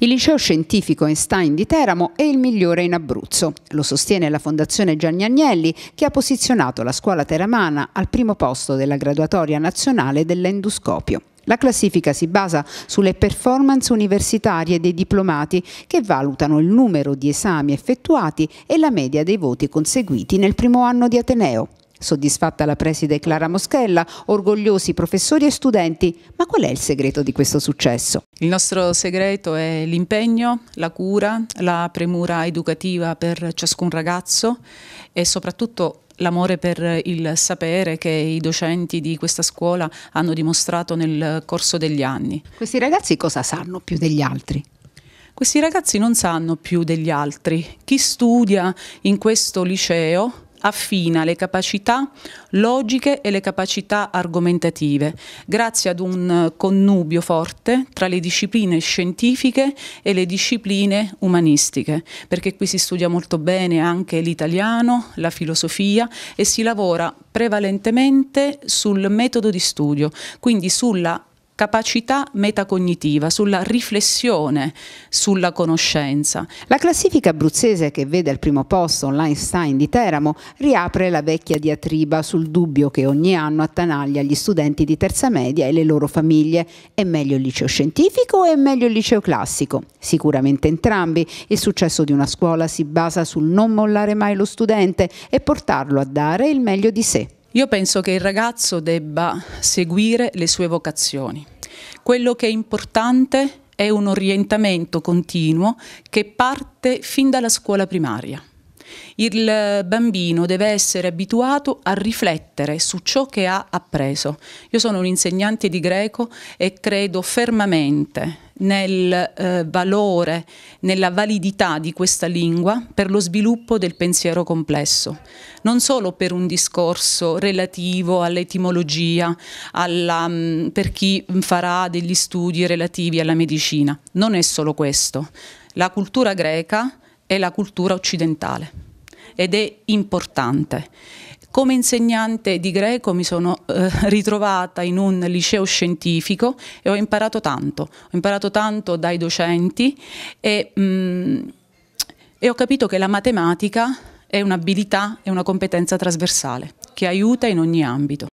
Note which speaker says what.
Speaker 1: Il liceo scientifico Einstein di Teramo è il migliore in Abruzzo. Lo sostiene la Fondazione Gianni Agnelli che ha posizionato la scuola teramana al primo posto della graduatoria nazionale dell'endoscopio. La classifica si basa sulle performance universitarie dei diplomati che valutano il numero di esami effettuati e la media dei voti conseguiti nel primo anno di Ateneo. Soddisfatta la preside Clara Moschella, orgogliosi professori e studenti, ma qual è il segreto di questo successo?
Speaker 2: Il nostro segreto è l'impegno, la cura, la premura educativa per ciascun ragazzo e soprattutto l'amore per il sapere che i docenti di questa scuola hanno dimostrato nel corso degli anni. Questi ragazzi cosa sanno più degli altri? Questi ragazzi non sanno più degli altri. Chi studia in questo liceo affina le capacità logiche e le capacità argomentative, grazie ad un connubio forte tra le discipline scientifiche e le discipline umanistiche, perché qui si studia molto bene anche l'italiano, la filosofia e si lavora prevalentemente sul metodo di studio, quindi sulla capacità metacognitiva, sulla riflessione
Speaker 1: sulla conoscenza. La classifica abruzzese che vede al primo posto l'Einstein di Teramo riapre la vecchia diatriba sul dubbio che ogni anno attanaglia gli studenti di terza media e le loro famiglie. È meglio il liceo scientifico o è meglio il liceo classico? Sicuramente entrambi. Il successo di una scuola si basa sul non mollare mai lo studente e portarlo a dare il meglio di sé.
Speaker 2: Io penso che il ragazzo debba seguire le sue vocazioni. Quello che è importante è un orientamento continuo che parte fin dalla scuola primaria. Il bambino deve essere abituato a riflettere su ciò che ha appreso. Io sono un insegnante di greco e credo fermamente nel eh, valore, nella validità di questa lingua per lo sviluppo del pensiero complesso, non solo per un discorso relativo all'etimologia, mm, per chi farà degli studi relativi alla medicina, non è solo questo. La cultura greca è la cultura occidentale ed è importante. Come insegnante di greco mi sono eh, ritrovata in un liceo scientifico e ho imparato tanto, ho imparato tanto dai docenti e, mh, mm, e ho capito che la matematica è un'abilità, è una competenza trasversale che aiuta in ogni ambito.